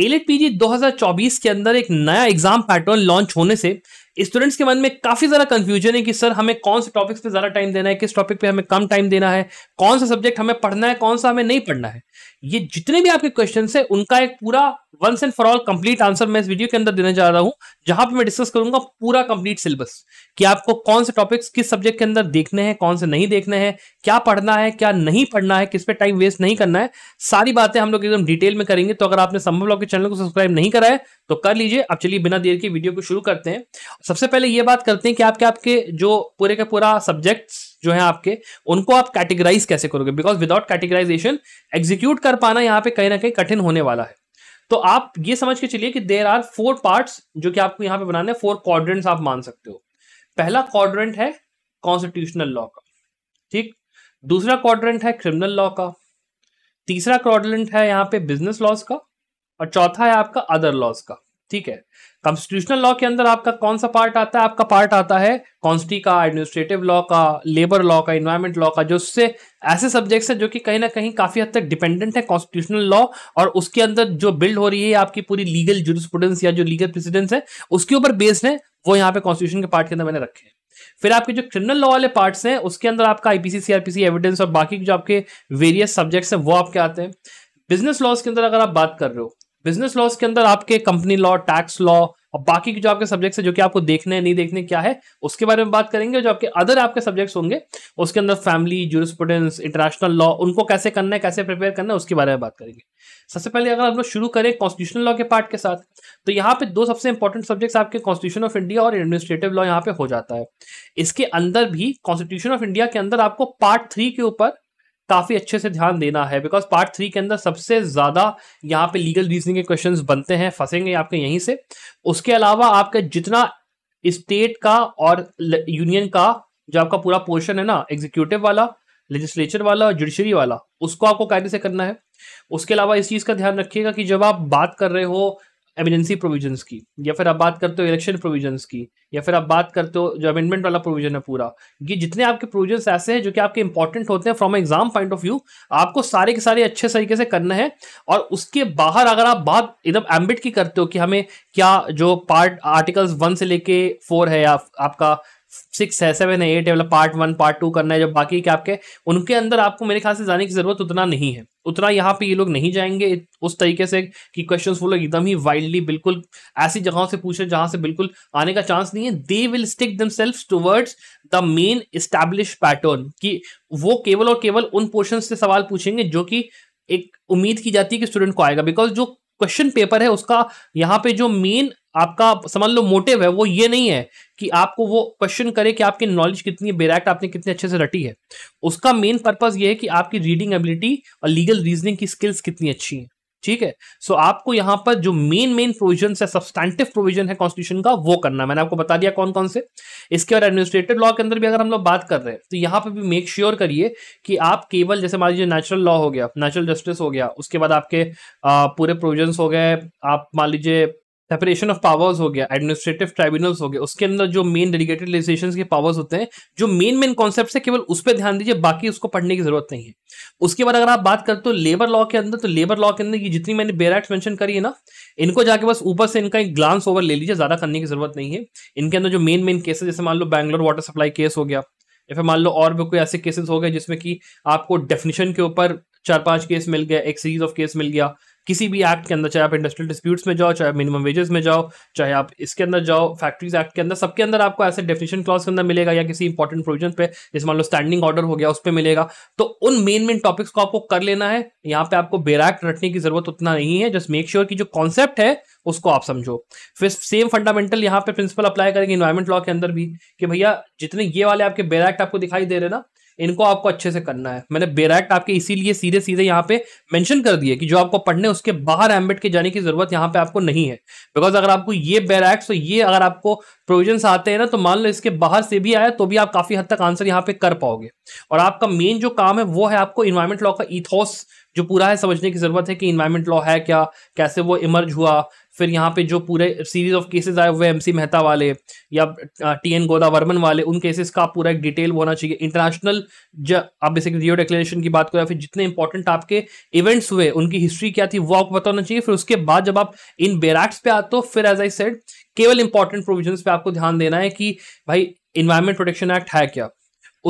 AILET PG 2024 के अंदर एक नया एग्जाम पैटर्न लॉन्च होने से स्टूडेंट्स के मन में काफी ज्यादा कंफ्यूजन है कि सर हमें कौन से टॉपिक्स पे ज्यादा टाइम देना है किस टॉपिक पे हमें कम टाइम देना है कौन सा सब्जेक्ट हमें पढ़ना है कौन सा हमें नहीं पढ़ना है ये जितने भी आपके क्वेश्चन है उनका एक पूरा once and for all complete answer मैं इस वीडियो के अंदर देने जा रहा हूं जहां पर मैं डिस्कस करूंगा पूरा कंप्लीट सिलेबस कि आपको कौन से टॉपिक्स किस सब्जेक्ट के अंदर देखने हैं कौन से नहीं देखने हैं क्या पढ़ना है क्या नहीं पढ़ना है किस पे टाइम वेस्ट नहीं करना है सारी बातें हम लोग एकदम डिटेल में करेंगे तो अगर आपने संभव लॉ के चैनल को सब्सक्राइब नहीं कराए तो कर लीजिए अब चलिए बिना देर के वीडियो को शुरू करते हैं सबसे पहले ये बात करते हैं कि आपके आपके जो पूरे का पूरा सब्जेक्ट्स जो है आपके उनको आप कैटेगराइज कैसे करोगे बिकॉज विदाउट कैटेगराइजेशन एग्जीक्यूट कर पाना यहाँ पे कहीं ना कहीं कठिन होने वाला है तो आप ये समझ के चलिए कि देर आर फोर पार्ट्स जो कि आपको यहाँ पे बनाने फोर क्वाड्रेंट्स आप मान सकते हो पहला क्वाड्रेंट है कॉन्स्टिट्यूशनल लॉ का ठीक दूसरा क्वाड्रेंट है क्रिमिनल लॉ का तीसरा क्वाड्रेंट है यहाँ पे बिजनेस लॉस का और चौथा है आपका अदर लॉज का ठीक है कॉन्स्टिट्यूशनल लॉ के अंदर आपका कौन सा पार्ट आता है आपका पार्ट आता है कॉन्स्टी का एडमिनिस्ट्रेटिव लॉ का लेबर लॉ का इन्वायरमेंट लॉ का जो उससे ऐसे सब्जेक्ट्स है जो कि कहीं ना कहीं काफी हद तक डिपेंडेंट है कॉन्स्टिट्यूशनल लॉ और उसके अंदर जो बिल्ड हो रही है आपकी पूरी लीगल जूरिस्प्रूडेंस या जो लीगल प्रेसिडेंस है उसके ऊपर बेस्ड है वो यहाँ पे कॉन्स्टिट्यूशन के पार्ट के अंदर मैंने रखे हैं फिर आपके जो क्रिमिनल लॉ वाले पार्ट्स हैं उसके अंदर आपका आईपीसी सीआरपीसी एविडेंस और बाकी जो आपके वेरियस सब्जेक्ट्स हैं वो आपके आते हैं बिजनेस लॉज के अंदर अगर आप बात कर रहे हो बिजनेस लॉस के अंदर आपके कंपनी लॉ टैक्स लॉ और बाकी के जो आपके सब्जेक्ट्स है जो कि आपको देखने नहीं देखने क्या है उसके बारे में बात करेंगे जो आपके अदर आपके सब्जेक्ट्स होंगे उसके अंदर फैमिली जूरिस्प्रूडेंस इंटरनेशनल लॉ उनको कैसे करना है कैसे प्रिपेयर करना है उसके बारे में बात करेंगे सबसे पहले अगर हम लोग शुरू करें कॉन्स्टिट्यूशनल लॉ के पार्ट के साथ तो यहाँ पे दो सबसे इंपॉर्टेंट सब्जेक्ट्स आपके कॉन्स्टिट्यूशन ऑफ इंडिया और एडमिनिस्ट्रेटिव लॉ यहाँ पे हो जाता है इसके अंदर भी कॉन्स्टिट्यूशन ऑफ इंडिया के अंदर आपको पार्ट थ्री के ऊपर काफ़ी अच्छे से ध्यान देना है बिकॉज पार्ट थ्री के अंदर सबसे ज़्यादा यहाँ पे लीगल रीजनिंग के क्वेश्चंस बनते हैं फंसेंगे आपके यहीं से उसके अलावा आपका जितना स्टेट का और यूनियन का जो आपका पूरा पोर्शन है ना एग्जीक्यूटिव वाला लेजिस्लेचर वाला और जुडिशरी वाला उसको आपको कायदे से करना है उसके अलावा इस चीज़ का ध्यान रखिएगा कि जब आप बात कर रहे हो एमरजेंसी प्रोविजंस की या फिर आप बात करते हो इलेक्शन प्रोविजंस की या फिर आप बात करते हो जो अमेंडमेंट वाला प्रोविजन है पूरा ये जितने आपके प्रोविजंस ऐसे हैं जो कि आपके इंपॉर्टेंट होते हैं from exam point of view आपको सारे के सारे अच्छे तरीके से करना है और उसके बाहर अगर आप बात एकदम एम्बिट की करते हो कि हमें क्या जो पार्ट आर्टिकल्स वन से लेके फोर है या आपका सिक्स है सेवन है एट है मतलब पार्ट वन पार्ट टू करना है जब बाकी के आपके उनके अंदर आपको मेरे ख्याल से जाने की जरूरत उतना नहीं है उतना यहाँ पे ये लोग नहीं जाएंगे उस तरीके से कि क्वेश्चंस वो लोग एकदम ही वाइल्डली बिल्कुल ऐसी जगहों से पूछे जहां से बिल्कुल आने का चांस नहीं है they will stick them self towards the main establish pattern कि वो केवल और केवल उन पोर्शन से सवाल पूछेंगे जो कि एक उम्मीद की जाती है कि स्टूडेंट को आएगा बिकॉज जो क्वेश्चन पेपर है उसका यहाँ पे जो मेन आपका समझ लो मोटिव है वो ये नहीं है कि आपको वो क्वेश्चन करे कि आपकी नॉलेज कितनी है बेरैक्ट आपने कितने अच्छे से रटी है उसका मेन पर्पज ये है कि आपकी रीडिंग एबिलिटी और लीगल रीजनिंग की स्किल्स कितनी अच्छी है ठीक है सो so, आपको यहां पर जो मेन मेन प्रोविजन है सब्सटैंटिव प्रोविजन है कॉन्स्टिट्यूशन का वो करना मैंने आपको बता दिया कौन कौन से इसके बाद एडमिनिस्ट्रेटिव लॉ के अंदर भी अगर हम लोग बात कर रहे हैं तो यहां पर भी मेक श्योर sure करिए कि आप केवल जैसे मान लीजिए नेचुरल लॉ हो गया नेचुरल जस्टिस हो गया उसके बाद आपके आ, पूरे प्रोविजन हो गए आप मान लीजिए सेपरेशन ऑफ पावर्स हो गया एडमिनिस्ट्रेटिव ट्राइब्यूनल्स हो गया उसके अंदर जो मेन डेलीगेटेड लेजिस्लेशन के पावर्स होते हैं जो मेन मेन कॉन्सेप्ट है केवल उस पर ध्यान दीजिए बाकी उसको पढ़ने की जरूरत नहीं है उसके बाद अगर आप बात करते हो लेबर लॉ के अंदर तो लेबर लॉ के अंदर ये जितनी मैंने बेराइट मैंशन करी है ना इनको जाके बस ऊपर से इनका एक ग्लांस ओवर ले लीजिए ज्यादा करने की जरूरत नहीं है इनके अंदर जो मेन मेन है जैसे मान लो बैंगलोर वाटर सप्लाई केस हो गया या फिर मान लो और भी कोई ऐसे केसेस हो गए जिसमें कि आपको डेफिनेशन के ऊपर चार पांच केस मिल गया एक सीरीज ऑफ केस मिल गया किसी भी एक्ट के अंदर चाहे आप इंडस्ट्रियल डिस्प्यूट्स में जाओ चाहे मिनिमम वेजेस में जाओ चाहे आप इसके अंदर जाओ फैक्ट्रीज एक्ट के अंदर सबके अंदर आपको ऐसे डेफिनेशन क्लॉज के अंदर मिलेगा या किसी इंपॉर्टेंट प्रोविजन पे जैसे मान लो स्टैंडिंग ऑर्डर हो गया उस पर मिलेगा तो उन मेन मेन टॉपिक्स को आपको कर लेना है यहाँ पे आपको बेराक रटने की जरूरत उतना नहीं है जस्ट मेक श्योर की जो कॉन्सेप्ट है उसको आप समझो फिर सेम फंडामेंटल यहाँ पे प्रिंसिपल अप्लाई करेंगे इन्वायरमेंट लॉ के अंदर भी कि भैया जितने ये वाले आपके बेराक्ट आपको दिखाई दे रहे ना इनको आपको अच्छे से करना है मैंने बेरैक्ट आपके इसीलिए सीधे सीधे यहाँ पे मेंशन कर दिए कि जो आपको पढ़ने उसके बाहर एम्बेड के जाने की जरूरत यहाँ पे आपको नहीं है बिकॉज अगर आपको ये बेरैक्ट तो ये अगर आपको प्रोविजन आते हैं ना तो मान लो इसके बाहर से भी आया तो भी आप काफी हद तक आंसर यहाँ पे कर पाओगे और आपका मेन जो काम है वो है आपको इन्वायरमेंट लॉ का ईथॉस जो पूरा है समझने की जरूरत है कि इन्वायरमेंट लॉ है क्या कैसे वो इमर्ज हुआ फिर यहाँ पे जो पूरे सीरीज ऑफ केसेस आए हुए एमसी मेहता वाले या टी एन गोदावर्मन वाले उन केसेस का पूरा एक डिटेल होना चाहिए इंटरनेशनल जब आप जैसे रियो डिक्लेरेशन की बात करें फिर जितने इंपॉर्टेंट आपके इवेंट्स हुए उनकी हिस्ट्री क्या थी वो आपको बताना चाहिए फिर उसके बाद जब आप इन बेराक्ट्स पे आते हो फिर एज आई सेड केवल इंपॉर्टेंट प्रोविजन पे आपको ध्यान देना है कि भाई इन्वायरमेंट प्रोटेक्शन एक्ट है क्या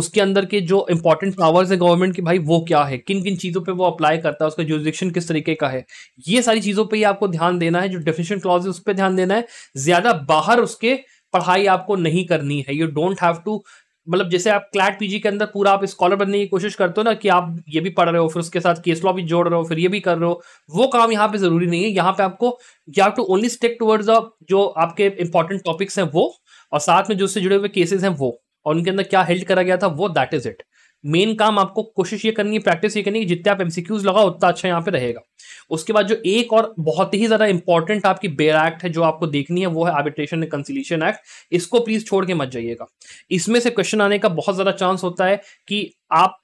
उसके अंदर के जो इंपॉर्टेंट पावर्स है गवर्नमेंट की भाई वो क्या है किन किन चीज़ों पे वो अप्लाई करता है उसका जुरिडिक्शन किस तरीके का है ये सारी चीज़ों पे ही आपको ध्यान देना है जो डेफिनेशन क्लॉज है उस पर ध्यान देना है ज़्यादा बाहर उसके पढ़ाई आपको नहीं करनी है यू डोंट हैव टू मतलब जैसे आप क्लैट पीजी के अंदर पूरा आप स्कॉलर बनने की कोशिश करते हो ना कि आप ये भी पढ़ रहे हो फिर उसके साथ केस लॉ भी जोड़ रहे हो फिर ये भी कर रहे हो वो काम यहाँ पे जरूरी नहीं है यहाँ पे आपको you have to only stick towards जो आपके इंपॉर्टेंट टॉपिक्स हैं वो और साथ में जो उससे जुड़े हुए केसेस हैं वो और उनके अंदर क्या हेल्ड करा गया था वो दैट इज इट मेन काम आपको कोशिश ये करनी है प्रैक्टिस ये करनी है जितने आप एमसीक्यूज लगाओ उतना अच्छा यहाँ पे रहेगा उसके बाद जो एक और बहुत ही ज़्यादा इंपॉर्टेंट आपकी बेयर एक्ट है जो आपको देखनी है वो है आर्बिट्रेशन एंड कंसिलेशन एक्ट इसको प्लीज़ छोड़ के मत जाइएगा इसमें से क्वेश्चन आने का बहुत ज़्यादा चांस होता है कि आप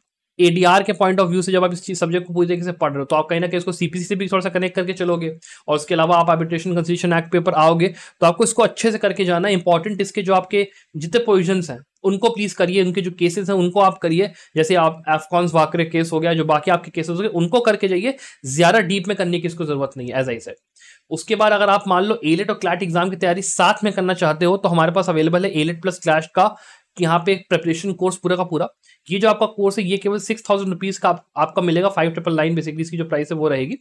एडीआर के पॉइंट ऑफ व्यू से जब आप इस सब्जेक्ट को पूरी तरीके से पढ़ रहे हो तो आप कहीं ना कहीं इसको सीपीसी से भी थोड़ा सा कनेक्ट करके चलोगे और उसके अलावा आप आर्बिट्रेशन कंस्टिट्यूशन एक्ट पेपर आओगे तो आपको इसको अच्छे से करके जाना इंपॉर्टेंट इसके जो आपके जितने पोजिशन हैं उनको प्लीज करिए उनके जो केसेस हैं उनको आप करिए जैसे आप एफकॉन्स वाकरे केस हो गया जो बाकी आपके केसेस हो गए उनको करके जाइए ज्यादा डीप में करने की इसको जरूरत नहीं है एज आई सेड उसके बाद अगर आप मान लो एलेट e और क्लैट एग्जाम की तैयारी साथ में करना चाहते हो तो हमारे पास अवेलेबल है एलेट प्लस क्लैश का यहाँ पे प्रेपरेशन कोर्स पूरा का पूरा ये जो आपका कोर्स है ये केवल सिक्स थाउजेंड रुपीज का आप, आपका मिलेगा फाइव ट्रिपल नाइन बेसिकली इसकी जो प्राइस है वो रहेगी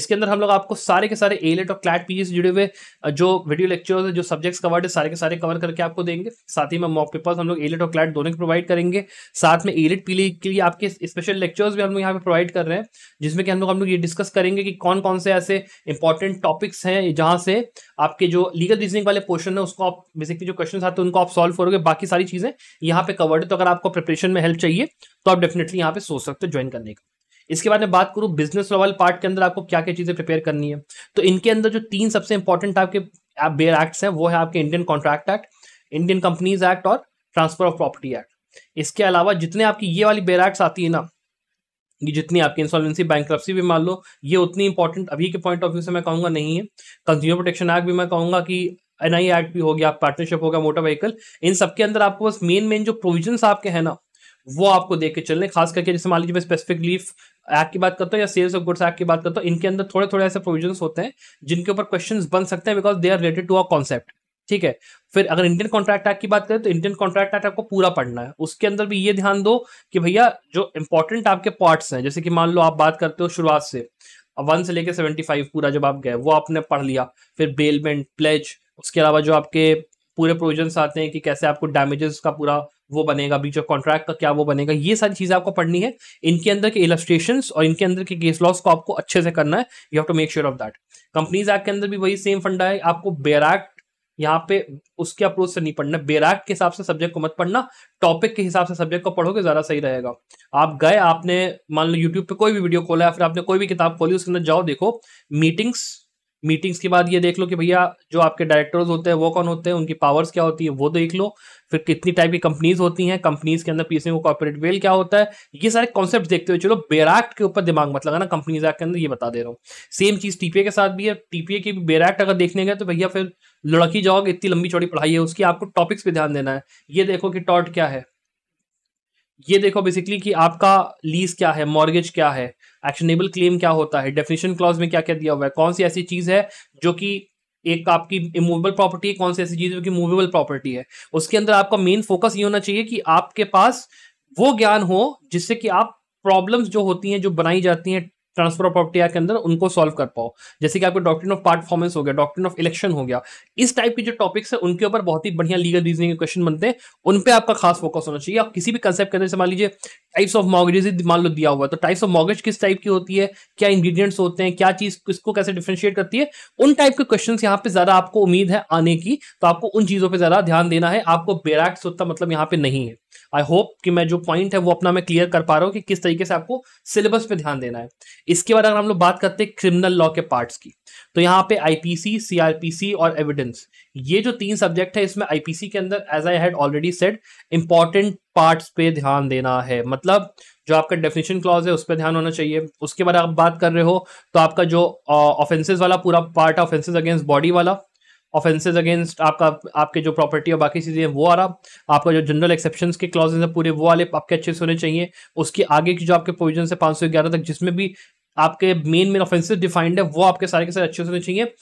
इसके अंदर हम लोग आपको सारे के सारे एलेट और क्लैट पीजी से जुड़े हुए जो वीडियो लेक्चर्स है जो सब्जेक्ट्स कवर्ड है सारे के सारे कवर करके आपको देंगे साथ ही में मॉक पेपर्स हम लोग एलेट और क्लैट दोनों के प्रोवाइड करेंगे साथ में एलेट पीली के लिए आपके स्पेशल लेक्चर्स भी हम लोग यहाँ पे प्रोवाइड कर रहे हैं जिसमें कि हम लोग हम लोग ये डिस्कस करेंगे कि कौन कौन से ऐसे इंपॉर्टेंट टॉपिक्स हैं जहाँ से आपके जो लीगल रीजनिंग वाले पोर्शन है उसको आप बेसिकली जो क्वेश्चन आते हैं उनको आप सॉल्व करोगे बाकी सारी चीजें यहाँ पे कवर्ड है तो अगर आपको प्रिपरेशन में हेल्प चाहिए चाहिए तो आप डेफिनेटली यहाँ पे सोच सकते हो ज्वाइन करने का इसके बाद में बात करूँ बिजनेस वाले पार्ट के अंदर आपको क्या क्या चीज़ें प्रिपेयर करनी है तो इनके अंदर जो तीन सबसे इंपॉर्टेंट आपके आप बेयर एक्ट्स हैं वो है आपके Indian contract act Indian companies act और ट्रांसफर ऑफ प्रॉपर्टी एक्ट इसके अलावा जितने आपकी ये वाली बेयर एक्ट्स आती है ना ये जितनी आपकी इंसॉल्वेंसी बैंक्रप्सी भी मान लो ये उतनी इंपॉर्टेंट अभी के पॉइंट ऑफ व्यू से मैं कहूँगा नहीं है कंज्यूमर प्रोटेक्शन एक्ट भी मैं कहूँगा कि एन एक्ट भी हो गया पार्टनरशिप होगा मोटर व्हीकल इन सबके अंदर आपको बस मेन मेन जो प्रोविजन आपके हैं ना वो आपको देख के चलने खास करके जैसे मान लीजिए मैं स्पेसिफिक लीफ एक्ट की बात करता हूँ या सेल्स ऑफ गुड्स एक्ट की बात करता हूँ इनके अंदर थोड़े थोड़े ऐसे प्रोविजन होते हैं जिनके ऊपर क्वेश्चन बन सकते हैं because they are related to our concept ठीक है फिर अगर इंडियन कॉन्ट्रैक्ट एक्ट की बात करें तो इंडियन कॉन्ट्रैक्ट एक्ट आपको पूरा पढ़ना है उसके अंदर भी ये ध्यान दो कि भैया जो इंपॉर्टेंट आपके पार्ट्स हैं जैसे कि मान लो आप बात करते हो शुरुआत से वन से लेकर सेवेंटी फाइव पूरा जब आप गए वो आपने पढ़ लिया फिर बेलमेंट प्लेज उसके अलावा जो आपके पूरे प्रोविजन आते हैं कि कैसे आपको डैमेजेस का पूरा वो बनेगा बीच ऑफ कॉन्ट्रैक्ट का क्या वो बनेगा ये सारी चीजें आपको पढ़नी है इनके अंदर के इलस्ट्रेशन और इनके अंदर के केस लॉस को आपको अच्छे से करना है you have to make sure of that companies act के अंदर भी वही सेम फंडा है आपको बेराक यहाँ पे उसके अप्रोच से नहीं पढ़ना बेराक के हिसाब से सब्जेक्ट को मत पढ़ना टॉपिक के हिसाब से सब्जेक्ट को पढ़ोगे ज़्यादा सही रहेगा आप गए आपने मान लो यूट्यूब पे कोई भी वीडियो खोला या फिर आपने कोई भी किताब खोली उसके अंदर जाओ देखो मीटिंग्स मीटिंग्स के बाद ये देख लो कि भैया जो आपके डायरेक्टर्स होते हैं वो कौन होते हैं उनकी पावर्स क्या होती है वो देख लो फिर कितनी टाइप की कंपनीज होती हैं कंपनीज के अंदर को कॉर्पोरेट वेल क्या होता है ये सारे कॉन्सेप्ट देखते हुए चलो बेराक्ट के ऊपर दिमाग मत लगाना कंपनीज एक्ट के अंदर ये बता दे रहा हूँ सेम चीज टीपीए के साथ भी है टीपीए की भी बेराक्ट अगर देखने गए तो भैया फिर लड़की जाओगे इतनी लंबी चौड़ी पढ़ाई है उसकी आपको टॉपिक्स पर ध्यान देना है ये देखो कि टॉट क्या है ये देखो बेसिकली कि आपका लीज क्या है मॉर्गेज क्या है एक्शनेबल क्लेम क्या होता है डेफिनेशन क्लॉज में क्या क्या दिया हुआ है कौन सी ऐसी चीज है जो कि एक आपकी इमूवेबल प्रॉपर्टी है कौन सी ऐसी चीज है मूवेबल प्रॉपर्टी है उसके अंदर आपका मेन फोकस ये होना चाहिए कि आपके पास वो ज्ञान हो जिससे कि आप प्रॉब्लम्स जो होती हैं जो बनाई जाती हैं ट्रांसफर ऑफ प्रॉपर्टी एक्ट के अंदर उनको सॉल्व कर पाओ जैसे कि आपको डॉक्ट्रिन ऑफ पार्ट फॉर्मेंस हो गया डॉक्ट्रिन ऑफ इलेक्शन हो गया इस टाइप के जो टॉपिक्स है उनके ऊपर बहुत ही बढ़िया लीगल रीजनिंग के क्वेश्चन बनते हैं उन पे आपका खास फोकस होना चाहिए आप किसी भी कंसेप्ट के अंदर मान लीजिए टाइप्स ऑफ मॉगेज मान लो दिया हुआ तो टाइप्स ऑफ मॉगेज किस टाइप की होती है क्या इंग्रीडियंट्स होते हैं क्या चीज किसको कैसे डिफ्रेंशिएट करती है उन टाइप के क्वेश्चन यहाँ पे ज्यादा आपको उम्मीद है आने की तो आपको उन चीजों पर ज्यादा ध्यान देना है आपको बेराक होता मतलब यहाँ पे नहीं है आई होप कि मैं जो पॉइंट है वो अपना मैं क्लियर कर पा रहा हूँ कि किस तरीके से आपको सिलेबस पे ध्यान देना है इसके बाद अगर हम लोग बात करते हैं क्रिमिनल लॉ के पार्ट्स की तो यहाँ पे आईपीसी सीआरपीसी और एविडेंस ये जो तीन सब्जेक्ट है इसमें आईपीसी के अंदर as I had already said important parts पे ध्यान देना है मतलब जो आपका डेफिनेशन क्लॉज है उस पर ध्यान होना चाहिए उसके बाद आप बात कर रहे हो तो आपका जो ऑफेंसेज वाला पूरा पार्ट ऑफेंसेज अगेंस्ट बॉडी वाला ऑफेंसेज अगेंस्ट आपका आपके जो प्रॉपर्टी और बाकी चीज़ें हैं वो आ रहा आपका जो जनरल एक्सेप्शन के क्लॉजेज हैं पूरे वो वाले आपके अच्छे से होने चाहिए उसके आगे की जो आपके प्रोविजन है पाँच सौ ग्यारह तक जिसमें भी आपके मेन मेन ऑफेंसेज डिफाइंड है वो आपके सारे के सारे अच्छे से होने चाहिए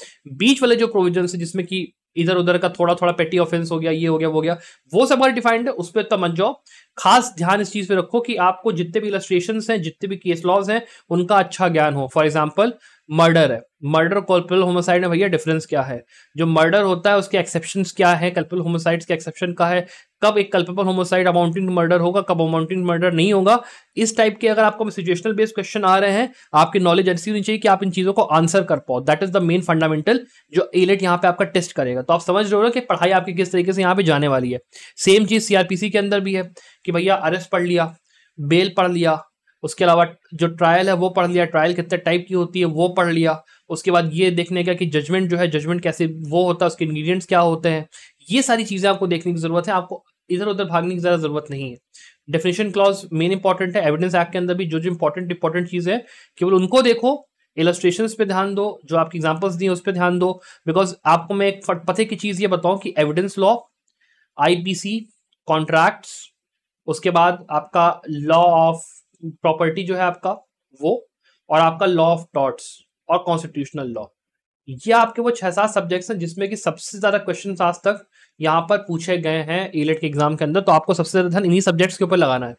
बीच वाले जो प्रोविजन है जिसमें कि इधर उधर का थोड़ा थोड़ा पेटी ऑफेंस हो गया ये हो गया वो गया वो सब हमारे डिफाइंड है उस पर तब मन जाओ खास ध्यान इस चीज पे रखो कि आपको जितने भी इलस्ट्रेशन हैं जितने भी केस लॉज हैं उनका अच्छा ज्ञान हो फॉर एग्जाम्पल मर्डर है मर्डर कल्पल होमोसाइड में भैया डिफरेंस क्या है जो मर्डर होता है उसके एक्सेप्शन क्या है कल्पल होमोसाइड के एक्सेप्शन का है कब एक कल्पेबल होमोसाइड अमाउंटिंग मर्डर होगा कब अमाउंटिंग मर्डर नहीं होगा इस टाइप के अगर आपको सिचुएशनल बेस्ड क्वेश्चन आ रहे हैं आपकी नॉलेज ऐसी होनी चाहिए कि आप इन चीजों को आंसर कर पाओ that is the main fundamental जो एलेट यहाँ पे आपका टेस्ट करेगा तो आप समझ रहे हो कि पढ़ाई आपकी किस तरीके से यहाँ पे जाने वाली है सेम चीज सीआरपीसी के अंदर भी है कि भैया अरेस्ट पढ़ लिया बेल पढ़ लिया उसके अलावा जो ट्रायल है वो पढ़ लिया ट्रायल कितने टाइप की होती है वो पढ़ लिया उसके बाद ये देखने का कि जजमेंट जो है जजमेंट कैसे वो होता है उसके इंग्रीडियंट्स क्या होते हैं ये सारी चीज़ें आपको देखने की ज़रूरत है आपको इधर उधर भागने की ज़्यादा ज़रूरत नहीं है डेफिनेशन क्लॉज मेन इंपॉर्टेंट है एविडेंस एक्ट के अंदर भी जो जो इंपॉर्टेंट इंपॉर्टेंट चीज़ है केवल उनको देखो इलस्ट्रेशन पे ध्यान दो जो आपकी एग्जाम्पल्स दी उस पर ध्यान दो बिकॉज आपको मैं एक पते की चीज़ ये बताऊँ कि एविडेंस लॉ आईपीसी कॉन्ट्रैक्ट्स उसके बाद आपका लॉ ऑफ प्रॉपर्टी जो है आपका वो और आपका लॉ ऑफ टॉट्स और कॉन्स्टिट्यूशनल लॉ ये आपके वो छह सात सब्जेक्ट्स हैं जिसमें कि सबसे ज्यादा क्वेश्चन आज तक यहाँ पर पूछे गए हैं एलेट e के एग्जाम के अंदर तो आपको सबसे ज्यादा ध्यान इन्हीं सब्जेक्ट्स के ऊपर लगाना है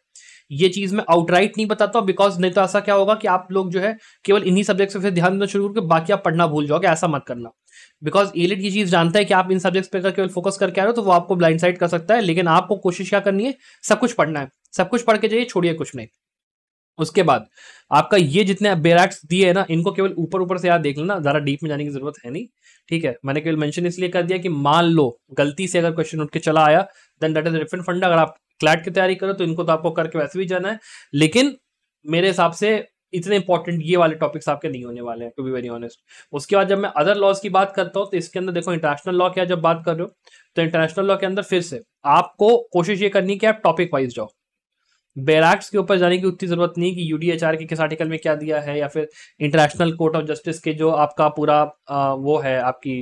ये चीज मैं आउटराइट नहीं बताता बिकॉज नहीं तो ऐसा क्या होगा कि आप लोग जो है केवल इन्हीं सब्जेक्ट्स पर ध्यान देना शुरू करके बाकी आप पढ़ना भूल जाओगे ऐसा मत करना बिकॉज एलेट e ये चीज जानता है कि आप इन सब्जेक्ट्स पर केवल फोकस करके आ रहे हो तो वो आपको ब्लाइंड साइड कर सकता है लेकिन आपको कोशिश क्या करनी है सब कुछ पढ़ना है सब कुछ पढ़ के जाइए छोड़िए कुछ नहीं उसके बाद आपका ये जितने बेरैक्स दिए है ना इनको केवल ऊपर ऊपर से याद देख लेना ज़्यादा डीप में जाने की जरूरत है नहीं ठीक है मैंने केवल मेंशन इसलिए कर दिया कि मान लो गलती से अगर क्वेश्चन उठ के चला आया then that is different fund अगर आप क्लैट की तैयारी करो तो इनको तो आपको करके वैसे भी जाना है लेकिन मेरे हिसाब से इतने इंपॉर्टेंट ये वाले टॉपिक्स आपके नहीं होने वाले हैं टू बी वेरी ऑनेस्ट उसके बाद जब मैं अदर लॉज की बात करता हूँ तो इसके अंदर देखो इंटरनेशनल लॉ क्या जब बात कर रहे हो तो इंटरनेशनल लॉ के अंदर फिर से आपको कोशिश ये करनी कि आप टॉपिक वाइज जाओ बैराक्स के ऊपर जाने की उतनी जरूरत नहीं कि यूडीएचआर के किस आर्टिकल में क्या दिया है या फिर इंटरनेशनल कोर्ट ऑफ जस्टिस के जो आपका पूरा आ, वो है आपकी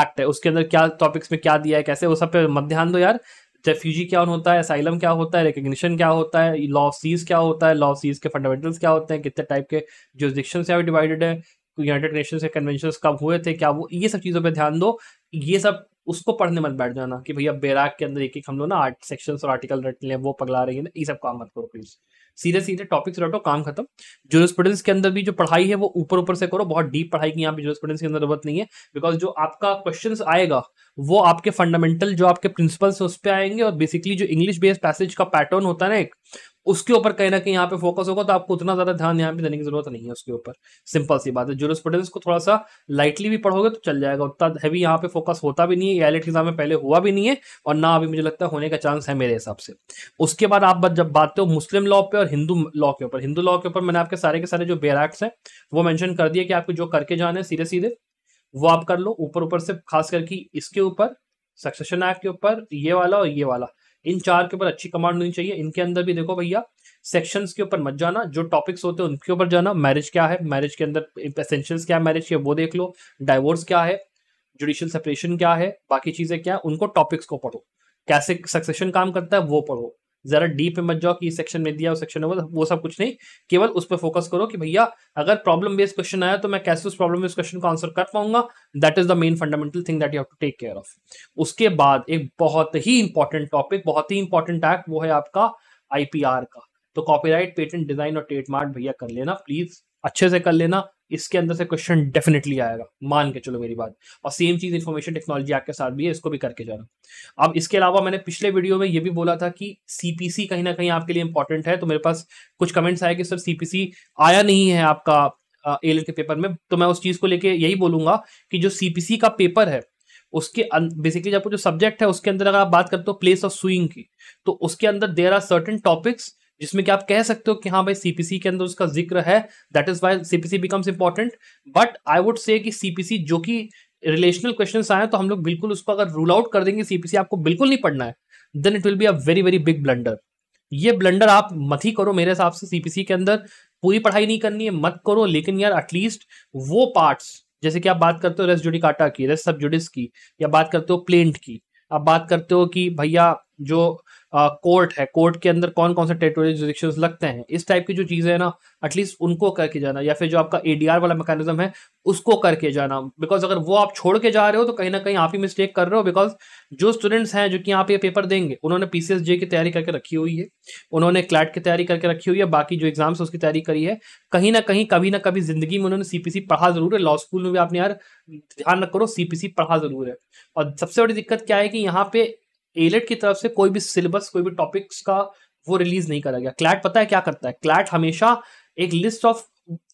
एक्ट है उसके अंदर क्या टॉपिक्स में क्या दिया है कैसे वो सब पे मत ध्यान दो यार रेफ्यूजी क्या होता है असाइलम क्या होता है रिकग्निशन क्या होता है लॉ ऑफ सीज क्या होता है लॉ ऑफ सीज के फंडामेंटल्स क्या होते हैं कितने टाइप के जोरिस्डिक्शन से डिवाइडेड है यूनाइटेड नेशन के कन्वेंशन कब हुए थे क्या वो ये सब चीज़ों पर ध्यान दो ये सब उसको पढ़ने मत बैठ जाना कि भैया बैराग के अंदर एक एक हम लोग ना आर्ट सेक्शन और आर्टिकल रट लें वो पगला रही है ना ये सब काम मत करो प्लीज सीधे सीधे टॉपिक्स रटो काम खत्म जूरिस्प्रूडेंस के अंदर भी जो पढ़ाई है वो ऊपर ऊपर से करो बहुत डीप पढ़ाई की यहाँ पे जूरिस्प्रूडेंस के अंदर जरूरत नहीं है बिकॉज जो आपका क्वेश्चन आएगा वो आपके फंडामेंटल जो आपके प्रिंसिपल्स है उस पर आएंगे और बेसिकली जो इंग्लिश बेस्ड पैसेज का पैटर्न होता है ना एक उसके ऊपर कहीं ना कहीं यहाँ पे फोकस होगा तो आपको उतना ज्यादा ध्यान यहाँ पे देने की जरूरत नहीं है उसके ऊपर सिंपल सी बात है जूरस्टूडेंस को थोड़ा सा लाइटली भी पढ़ोगे तो चल जाएगा उतना हैवी यहाँ पे फोकस होता भी नहीं है एलेट एग्जाम में पहले हुआ भी नहीं है और ना अभी मुझे लगता है होने का चांस है मेरे हिसाब से उसके बाद आप जब बात हो मुस्लिम लॉ पे और हिंदू लॉ के ऊपर हिंदू लॉ के ऊपर मैंने आपके सारे के सारे जो बेर एक्ट्स हैं वो मैंशन कर दिया कि आपको जो करके जाना है सीधे सीधे वो आप कर लो ऊपर ऊपर से खास करके इसके ऊपर सक्सेशन एक्ट के ऊपर ये वाला और ये वाला इन चार के ऊपर अच्छी कमांड होनी चाहिए इनके अंदर भी देखो भैया सेक्शंस के ऊपर मत जाना जो टॉपिक्स होते हैं उनके ऊपर जाना मैरिज क्या है मैरिज के अंदर एसेंशियल्स क्या है मैरिज के वो देख लो डाइवोर्स क्या है जुडिशियल सेपरेशन क्या है बाकी चीजें क्या है उनको टॉपिक्स को पढ़ो कैसे सक्सेशन काम करता है वो पढ़ो ज़रा डीप में मत जाओ कि इस सेक्शन में दिया उस सेक्शन में वो सब कुछ नहीं केवल उस पर फोकस करो कि भैया अगर प्रॉब्लम बेस्ड क्वेश्चन आया तो मैं कैसे उस प्रॉब्लम बेस्ड क्वेश्चन को आंसर कर पाऊंगा that is the main fundamental thing that you have to take care of उसके बाद एक बहुत ही इंपॉर्टेंट टॉपिक बहुत ही इंपॉर्टेंट एक्ट वो है आपका आईपीआर का तो कॉपीराइट पेटेंट डिजाइन और ट्रेडमार्क भैया कर लेना प्लीज अच्छे से कर लेना इसके अंदर से क्वेश्चन डेफिनेटली आएगा मान के चलो मेरी बात और सेम चीज़ इन्फॉर्मेशन टेक्नोलॉजी आपके साथ भी है इसको भी करके जाना अब इसके अलावा मैंने पिछले वीडियो में ये भी बोला था कि सीपीसी कहीं ना कहीं आपके लिए इंपॉर्टेंट है तो मेरे पास कुछ कमेंट्स आए कि सर सीपीसी आया नहीं है आपका ए के पेपर में तो मैं उस चीज़ को लेके यही बोलूंगा कि जो सीपीसी का पेपर है उसके बेसिकली अं, आपको जो सब्जेक्ट है उसके अंदर अगर आप बात करते हो प्लेस ऑफ स्विंग की तो उसके अंदर देर आर सर्टन टॉपिक्स जिसमें कि आप कह सकते हो कि हाँ भाई सीपीसी के अंदर उसका जिक्र है that is why CPC becomes important but I would say कि सीपीसी जो कि रिलेशनल क्वेश्चन आए तो हम लोग बिल्कुल उसको अगर रूल आउट कर देंगे सीपीसी आपको बिल्कुल नहीं पढ़ना है then it will be a very very big blunder ये ब्लंडर आप मत ही करो मेरे हिसाब से सीपीसी के अंदर पूरी पढ़ाई नहीं करनी है मत करो लेकिन यार एटलीस्ट वो पार्ट्स जैसे कि आप बात करते हो रेस जुडी काटा की रेस सब जुडिस की या बात करते हो प्लेंट की आप बात करते हो कि भैया जो कोर्ट है कोर्ट के अंदर कौन कौन से टेरिटोरियल जुडिक्शन लगते हैं इस टाइप की जो चीज़ें हैं ना एटलीस्ट उनको करके जाना या फिर जो आपका ए वाला मैकेनिज्म है उसको करके जाना बिकॉज अगर वो आप छोड़ के जा रहे हो तो कहीं ना कहीं आप ही मिस्टेक कर रहे हो बिकॉज जो स्टूडेंट्स हैं जो कि यहाँ पे पेपर देंगे उन्होंने पी की तैयारी करके रखी हुई है उन्होंने क्लैट की तैयारी करके रखी हुई है बाकी जो एग्जाम्स उसकी तैयारी करी है कहीं ना कहीं कभी ना कभी जिंदगी में उन्होंने सी पढ़ा जरूर है लॉ स्कूल में भी आपने यार ध्यान रखो सी पढ़ा जरूर है और सबसे बड़ी दिक्कत क्या है कि यहाँ पे एलेट e की तरफ से कोई भी सिलेबस कोई भी टॉपिक्स का वो रिलीज नहीं करा गया क्लैट पता है क्या करता है क्लैट हमेशा एक लिस्ट ऑफ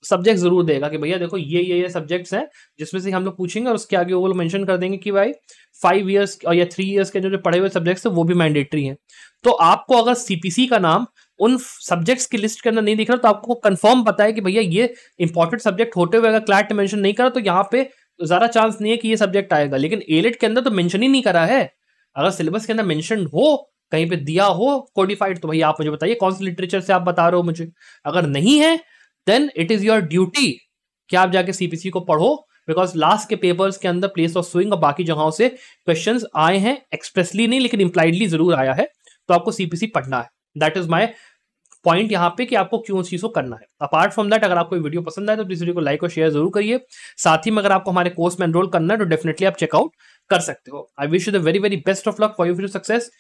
सब्जेक्ट जरूर देगा कि भैया देखो ये ये ये सब्जेक्ट्स हैं जिसमें से हम लोग पूछेंगे और उसके आगे वो लोग मेंशन कर देंगे कि भाई फाइव ईयर्स और या थ्री ईयर्स के जो जो पढ़े हुए सब्जेक्ट्स हैं वो भी मैंडेटरी हैं तो आपको अगर सीपीसी का नाम उन सब्जेक्ट्स की लिस्ट के अंदर नहीं दिख रहा तो आपको कन्फर्म पता है कि भैया ये इंपॉर्टेंट सब्जेक्ट होते हुए अगर क्लैट मेंशन नहीं करा तो यहाँ पे ज्यादा चांस नहीं है कि ये सब्जेक्ट आएगा लेकिन एलेट e के अंदर तो मेंशन ही नहीं करा है अगर सिलेबस के अंदर मैंशन हो कहीं पे दिया हो कोडिफाइड तो भाई आप मुझे बताइए कौन से लिटरेचर से आप बता रहे हो मुझे अगर नहीं है then it is your duty कि आप जाके सीपीसी को पढ़ो बिकॉज लास्ट के पेपर्स के अंदर प्लेस ऑफ स्विंग और बाकी जगहों से क्वेश्चन आए हैं एक्सप्रेसली नहीं लेकिन इंप्लाइडली जरूर आया है तो आपको सीपीसी पढ़ना है दैट इज माई पॉइंट यहाँ पे कि आपको क्यों उस चीज़ को करना है अपार्ट फ्रॉम दैट अगर आपको वीडियो पसंद आए तो प्लीज वीडियो को लाइक और शेयर जरूर करिए साथ ही में अगर आपको हमारे कोर्स में एनरोल करना है तो डेफिनेटली आप चेकआउट कर सकते हो I wish you the very very best of luck for you few success